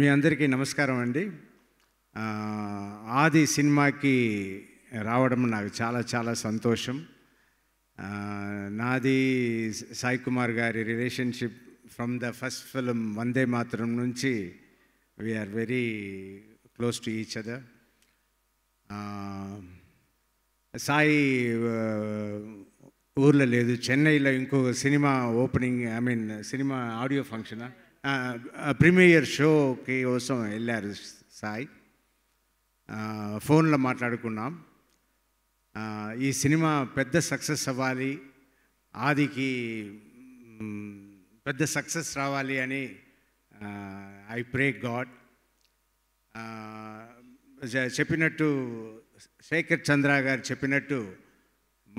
మీ అందరికీ నమస్కారం అండి ఆది సినిమాకి రావడం నాకు చాలా చాలా సంతోషం నాది సాయి కుమార్ గారి relationship from the first film Vande Mataram నుంచి we're very close to each other Sai ఊర్లో లేదు చెన్నైలో ఇంకో సినిమా ఓపెనింగ్ ఐ మీన్ సినిమా ఆడియో ఫంక్షనా ప్రీమియర్ షోకి కోసం వెళ్ళారు సాయి ఫోన్లో మాట్లాడుకున్నాం ఈ సినిమా పెద్ద సక్సెస్ అవ్వాలి ఆదికి పెద్ద సక్సెస్ రావాలి అని ఐ ప్రే గాడ్ చెప్పినట్టు శేఖర్ చంద్ర గారు చెప్పినట్టు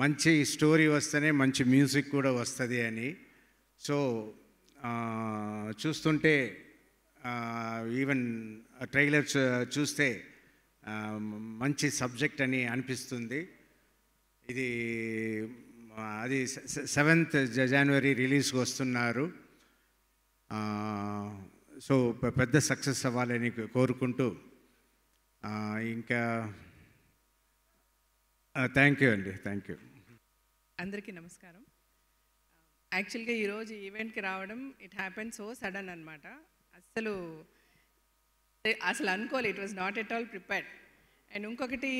మంచి స్టోరీ వస్తేనే మంచి మ్యూజిక్ కూడా వస్తుంది అని సో చూస్తుంటే ఈవెన్ ట్రైలర్ చూస్తే మంచి సబ్జెక్ట్ అని అనిపిస్తుంది ఇది అది సెవెంత్ జనవరి రిలీజ్కి వస్తున్నారు సో పెద్ద సక్సెస్ అవ్వాలని కోరుకుంటూ ఇంకా థ్యాంక్ యూ అండి థ్యాంక్ యూ అందరికీ నమస్కారం యాక్చువల్గా ఈరోజు ఈవెంట్కి రావడం ఇట్ హ్యాపెన్ సో సడన్ అనమాట అసలు అసలు అనుకోలే it was not at all prepared and ఇంకొకటి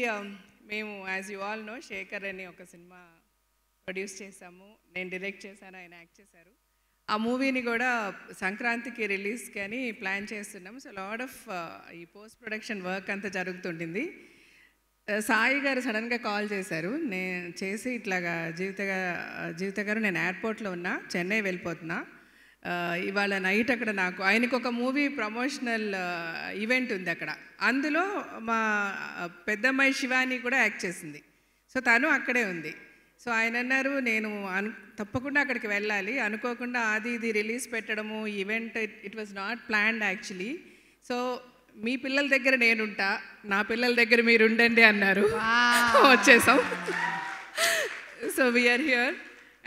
మేము as you all know Shekar అనే ఒక సినిమా ప్రొడ్యూస్ చేశాము నేను డైరెక్ట్ చేశాను ఆయన యాక్ట్ చేశారు ఆ మూవీని కూడా సంక్రాంతికి రిలీజ్కి అని ప్లాన్ చేస్తున్నాము సో లాడ్ ఆఫ్ ఈ పోస్ట్ ప్రొడక్షన్ వర్క్ అంతా జరుగుతుంటుంది సాయి గారు సడన్గా కాల్ చేశారు నేను చేసి ఇట్లాగా జీవిత జీవిత గారు నేను ఎయిర్పోర్ట్లో ఉన్నా చెన్నై వెళ్ళిపోతున్నా ఇవాళ నైట్ అక్కడ నాకు ఆయనకు ఒక మూవీ ప్రమోషనల్ ఈవెంట్ ఉంది అక్కడ అందులో మా పెద్దమ్మాయి శివాని కూడా యాక్ట్ చేసింది సో తను అక్కడే ఉంది సో ఆయన అన్నారు నేను అను తప్పకుండా అక్కడికి వెళ్ళాలి అనుకోకుండా అది ఇది రిలీజ్ పెట్టడము event it was not planned actually so మీ పిల్లల దగ్గర నేనుంటా నా పిల్లల దగ్గర మీరు ఉండండి అన్నారు వచ్చేసాం so we're here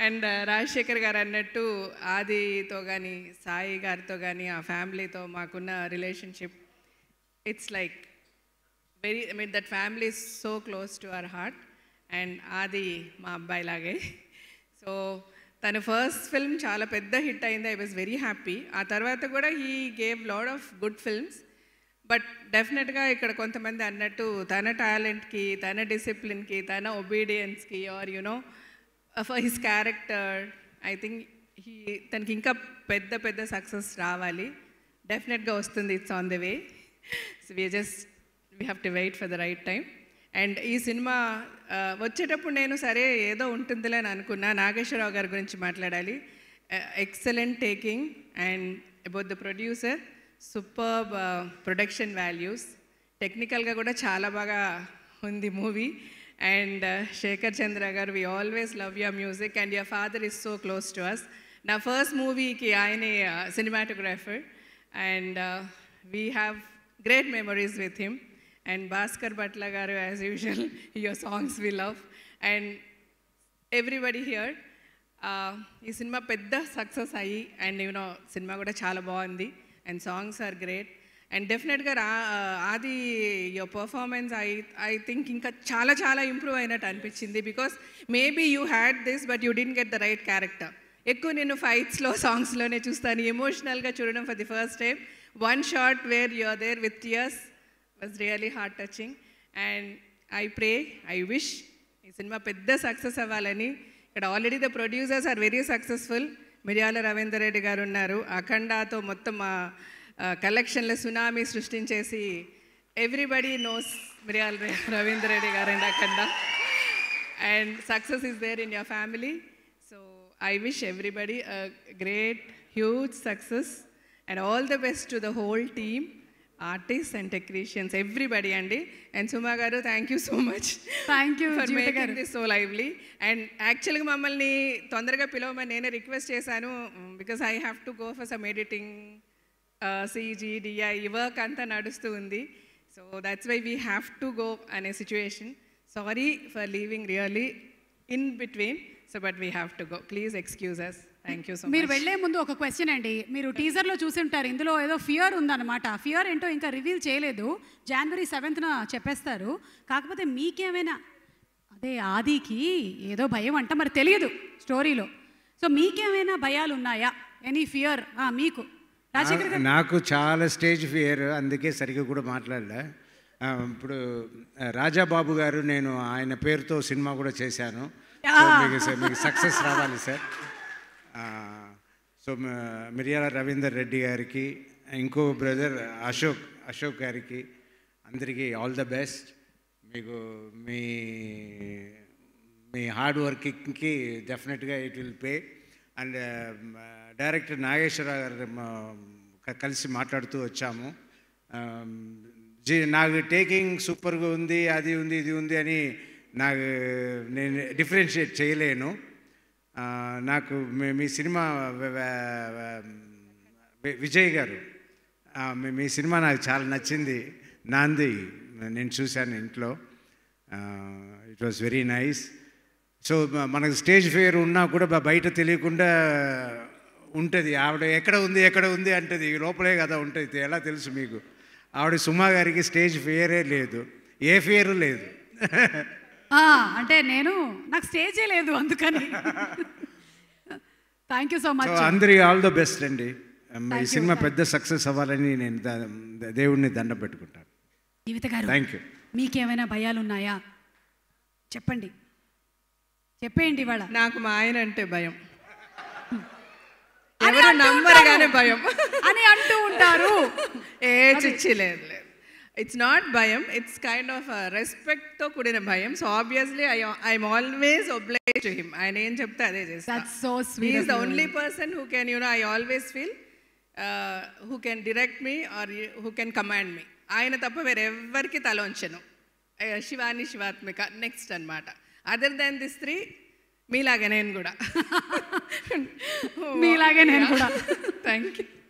and Rajasekhar గారు అన్నట్టు ఆదితో కానీ సాయి గారితో కానీ ఆ ఫ్యామిలీతో మాకున్న relationship it's like very mean that family so close to our heart and Adi మా అబ్బాయి లాగే సో తన ఫస్ట్ ఫిల్మ్ చాలా పెద్ద హిట్ అయింది ఐ వాజ్ వెరీ హ్యాపీ ఆ తర్వాత కూడా he gave lot of good films but డెఫినెట్గా ఇక్కడ కొంతమంది అన్నట్టు తన టాలెంట్కి తన డిసిప్లిన్కి తన ఒబీడియన్స్కి or you know for his character I think he తనకి ఇంకా పెద్ద పెద్ద సక్సెస్ రావాలి డెఫినెట్గా వస్తుంది it's on the way so we just we have to wait for the right time and ఈ సినిమా వచ్చేటప్పుడు నేను సరే ఏదో ఉంటుందిలే అని అనుకున్నా నాగేశ్వరరావు గారి గురించి మాట్లాడాలి excellent taking and about the producer super production values టెక్నికల్గా కూడా చాలా బాగా ఉంది మూవీ అండ్ శేఖర్ చంద్ర గారు we always love your music and your father is so close to us నా ఫస్ట్ మూవీకి ఆయనే cinematographer and we have great memories with him and Bhaskar Bhatla గారు as usual your songs we love and everybody here ఈ cinema పెద్ద success అయ్యి and you know cinema కూడా చాలా బాగుంది and songs are great and డెఫినెట్గా రా అది your performance I I think ఇంకా చాలా చాలా ఇంప్రూవ్ అయినట్టు అనిపించింది because maybe you had this but you didn't get the right character ఎక్కువ నేను ఫైట్స్లో సాంగ్స్లోనే చూస్తాను ఎమోషనల్గా చూడడం for the first time one shot where your there with years was really heart touching and I pray I wish ఈ cinema పెద్ద success అవ్వాలని ఇక్కడ already the producers are very successful Miryala Ravinder Reddy గారు ఉన్నారు అఖండాతో మొత్తం కలెక్షన్లు సునామీ సృష్టించేసి ఎవ్రీబడి నోస్ మిర్యాల రవీందర్ రెడ్డి గారు and Akhanda and success is there in your family so I wish everybody great huge success and all the best to the whole team artist and technicians everybody అండి and Suma గారు thank you so much thank you for making this so lively and యాక్చువల్గా మమ్మల్ని తొందరగా పిలవమని నేనే request చేశాను because I have to go for some editing CG DI work అంతా నడుస్తూ ఉంది so that's why we have to go అనే situation sorry for leaving really in between so but we have to go please excuse us thank you మీరు వెళ్ళే ముందు ఒక question అండి మీరు టీజర్లో చూసి ఉంటారు ఇందులో ఏదో ఫియర్ ఉందన్నమాట ఫియర్ ఏంటో ఇంకా రివీల్ చేయలేదు జనవరి సెవెంత్న చెప్పేస్తారు కాకపోతే మీకేమైనా అదే ఆదికి ఏదో భయం అంట మరి తెలియదు స్టోరీలో సో మీకేమైనా భయాలు ఉన్నాయా ఎనీ ఫియర్ మీకు నాకు చాలా స్టేజ్ ఫియర్ అందుకే సరిగ్గా కూడా మాట్లాడలే ఇప్పుడు రాజాబాబు గారు నేను ఆయన పేరుతో సినిమా కూడా చేశాను సక్సెస్ రావాలి సార్ సో మిర్యాల రవీందర్ రెడ్డి గారికి ఇంకో బ్రదర్ అశోక్ అశోక్ గారికి అందరికీ ఆల్ ద బెస్ట్ మీకు మీ మీ హార్డ్ వర్కింగ్కి డెఫినెట్గా it will pay and director Nageswararao గారు కలిసి మాట్లాడుతూ వచ్చాము జీ నాకు టేకింగ్ సూపర్గా ఉంది అది ఉంది ఇది ఉంది అని నాకు నేను డిఫరెన్షియేట్ చేయలేను నాకు మీ సినిమా విజయ్ గారు మీ సినిమా నాకు చాలా నచ్చింది నాంది నేను చూశాను ఇంట్లో it was very nice so మనకు స్టేజ్ ఫేర్ ఉన్నా కూడా బయట తెలియకుండా ఉంటుంది ఆవిడ ఎక్కడ ఉంది ఎక్కడ ఉంది అంటది లోపలే కదా ఉంటుంది ఎలా తెలుసు మీకు ఆవిడ సుమా గారికి స్టేజ్ ఫేరే లేదు ఏ ఫేరు లేదు అంటే నేను నాకు స్టేజే లేదు అందుకని థ్యాంక్ యూ సో మచ్ అందరి ఆల్ ద బెస్ట్ అండి ఈ సినిమా పెద్ద సక్సెస్ అవ్వాలని నేను దేవుడిని దండ పెట్టుకుంటాను జీవిత గారు థ్యాంక్ యూ మీకేమైనా భయాలు ఉన్నాయా చెప్పండి చెప్పేయండి ఇవాళ నాకు మా ఆయన అంటే భయం భయం అని అంటూ ఉంటారు ఏ చిచ్చి లేదు లేదు it's not bayam, it's kind of a respect to kudina bayam. So obviously I, I'm always obliged to him. I name chapta That's so sweet. He is the only person who can, you know, I always feel, uh, who can direct me or who can command me. ఆయన తప్ప వేరెవ్వరికి తల ఉంచను Shivani Shivatmika next అనమాట other than this three మీలాగే నేను కూడా మీలాగే నేను కూడా థ్యాంక్ యూ